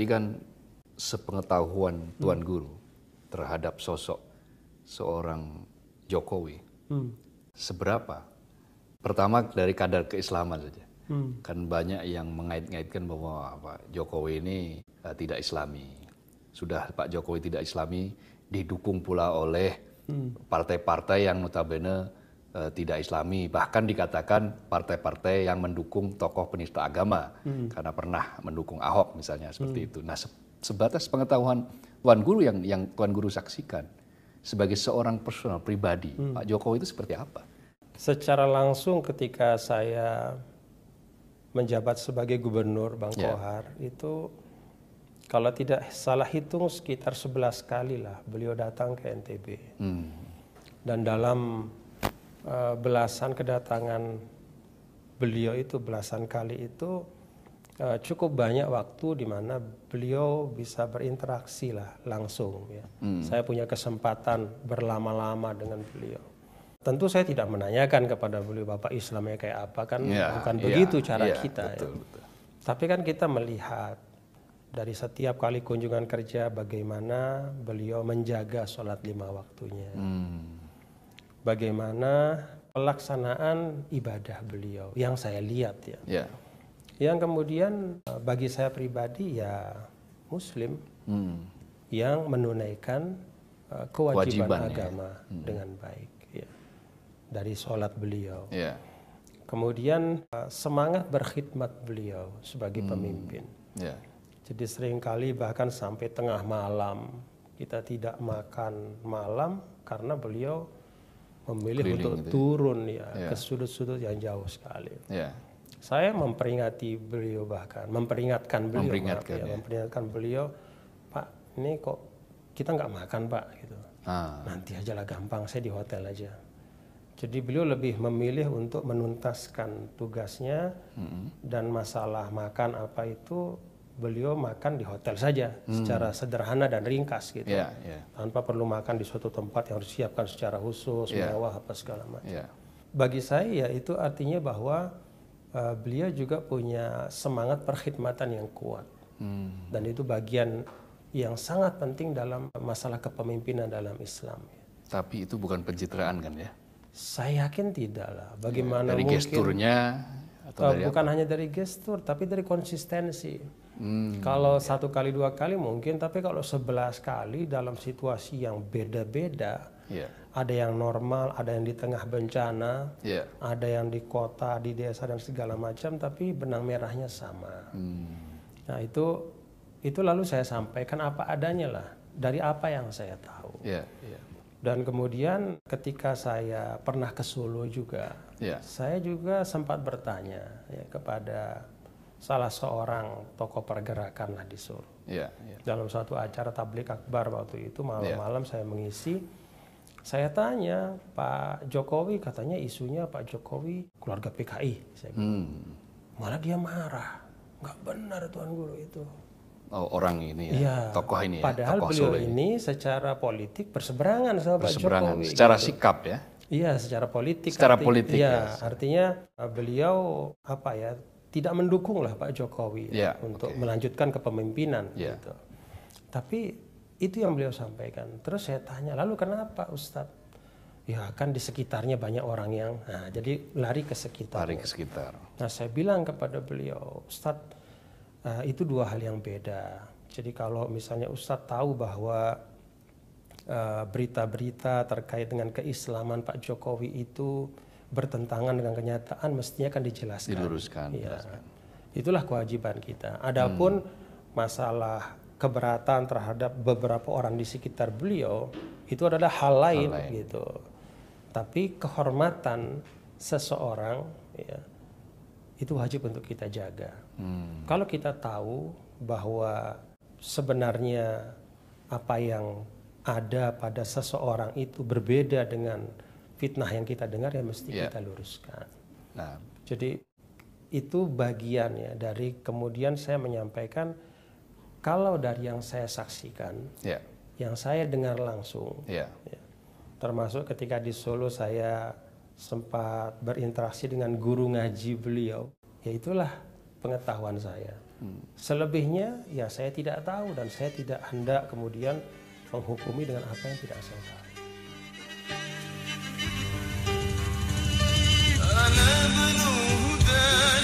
Tadi kan sepengetahuan Tuan Guru terhadap sosok seorang Jokowi, hmm. seberapa? Pertama dari kadar keislaman saja. Hmm. Kan banyak yang mengait-ngaitkan bahwa ah, Pak Jokowi ini uh, tidak islami. Sudah Pak Jokowi tidak islami, didukung pula oleh hmm. partai-partai hmm. yang notabene Eh, tidak Islami, bahkan dikatakan partai-partai yang mendukung tokoh penista agama hmm. karena pernah mendukung Ahok misalnya seperti hmm. itu. Nah, se sebatas pengetahuan Tuan Guru yang yang Tuan Guru saksikan sebagai seorang personal pribadi, hmm. Pak Jokowi itu seperti apa? Secara langsung ketika saya menjabat sebagai gubernur Bang yeah. Kohar itu kalau tidak salah hitung sekitar 11 kali lah beliau datang ke NTB. Hmm. Dan dalam Eh, belasan kedatangan beliau itu belasan kali itu eh, cukup banyak waktu di mana beliau bisa berinteraksi lah langsung ya. Hmm. Saya punya kesempatan berlama-lama dengan beliau. Tentu saya tidak menanyakan kepada beliau Bapak Islamnya kayak apa kan yeah, bukan yeah, begitu cara yeah, kita ya. betul, ya. Betul. Tapi kan kita melihat dari setiap kali kunjungan kerja bagaimana beliau menjaga sholat lima waktunya. Hmm bagaimana pelaksanaan ibadah beliau yang saya lihat ya. Yeah. Yang kemudian eh, bagi saya pribadi ya Muslim hmm. yang menunaikan eh, kewajiban, ya. agama hmm. dengan baik ya. dari sholat beliau. Yeah. Kemudian eh, semangat berkhidmat beliau sebagai hmm. pemimpin. Yeah. Jadi seringkali bahkan sampai tengah malam kita tidak makan malam karena beliau memilih Keliling untuk gitu. Ya. turun ya yeah. ke sudut-sudut yang jauh sekali. Yeah. Saya memperingati beliau bahkan memperingatkan beliau, memperingatkan, ya, ya. memperingatkan beliau, Pak, ini kok kita nggak makan Pak gitu. Ah. Nanti aja lah gampang, saya di hotel aja. Jadi beliau lebih memilih untuk menuntaskan tugasnya mm -hmm. dan masalah makan apa itu beliau makan di hotel saja hmm. secara sederhana dan ringkas gitu yeah, yeah. tanpa perlu makan di suatu tempat yang disiapkan secara khusus yeah. mewah apa segala macam yeah. bagi saya ya itu artinya bahwa uh, beliau juga punya semangat perkhidmatan yang kuat hmm. dan itu bagian yang sangat penting dalam masalah kepemimpinan dalam Islam ya. tapi itu bukan pencitraan kan ya saya yakin tidak lah ya, bagaimana ya, dari mungkin, gesturnya atau e, dari bukan apa? hanya dari gestur tapi dari konsistensi Hmm. Kalau satu kali dua kali mungkin, tapi kalau sebelas kali dalam situasi yang beda-beda, ya. ada yang normal, ada yang di tengah bencana, ya. ada yang di kota, di desa dan segala macam, tapi benang merahnya sama. Hmm. Nah itu itu lalu saya sampaikan apa adanya lah dari apa yang saya tahu. Ya. Ya. Dan kemudian ketika saya pernah ke Solo juga, ya. saya juga sempat bertanya ya, kepada salah seorang tokoh pergerakan lah di Solo. Yeah, yeah. Dalam suatu acara tablik akbar waktu itu malam-malam yeah. saya mengisi, saya tanya Pak Jokowi katanya isunya Pak Jokowi keluarga PKI. Saya hmm. malah dia marah, nggak benar Tuan Guru itu. Oh, orang ini ya, ya tokoh ini ya. Padahal beliau ini, ini secara politik berseberangan sama berseberangan. Pak Jokowi. Secara gitu. sikap ya. Iya, secara politik. Secara arti, politik. ya, ya. artinya eh, beliau apa ya tidak mendukung lah Pak Jokowi yeah, ya, untuk okay. melanjutkan kepemimpinan yeah. gitu. Tapi itu yang beliau sampaikan. Terus saya tanya, lalu kenapa Ustadz? Ya kan di sekitarnya banyak orang yang, nah jadi lari ke sekitar. Lari ke sekitar. Nah saya bilang kepada beliau, Ustadz uh, itu dua hal yang beda. Jadi kalau misalnya Ustadz tahu bahwa eh, berita-berita uh, berita -berita terkait dengan keislaman Pak Jokowi itu bertentangan dengan kenyataan mestinya akan dijelaskan. Diluruskan. Ya. Itulah kewajiban kita. Adapun hmm. masalah keberatan terhadap beberapa orang di sekitar beliau itu adalah hal lain, hal lain. gitu. Tapi kehormatan seseorang ya, itu wajib untuk kita jaga. Hmm. Kalau kita tahu bahwa sebenarnya apa yang ada pada seseorang itu berbeda dengan fitnah yang kita dengar ya mesti yeah. kita luruskan. Nah. Jadi itu bagian ya dari kemudian saya menyampaikan kalau dari yang saya saksikan, yeah. yang saya dengar langsung, yeah. ya, termasuk ketika di Solo saya sempat berinteraksi dengan guru ngaji beliau, ya itulah pengetahuan saya. Hmm. Selebihnya ya saya tidak tahu dan saya tidak hendak kemudian menghukumi dengan apa yang tidak saya tahu. نبنو هداك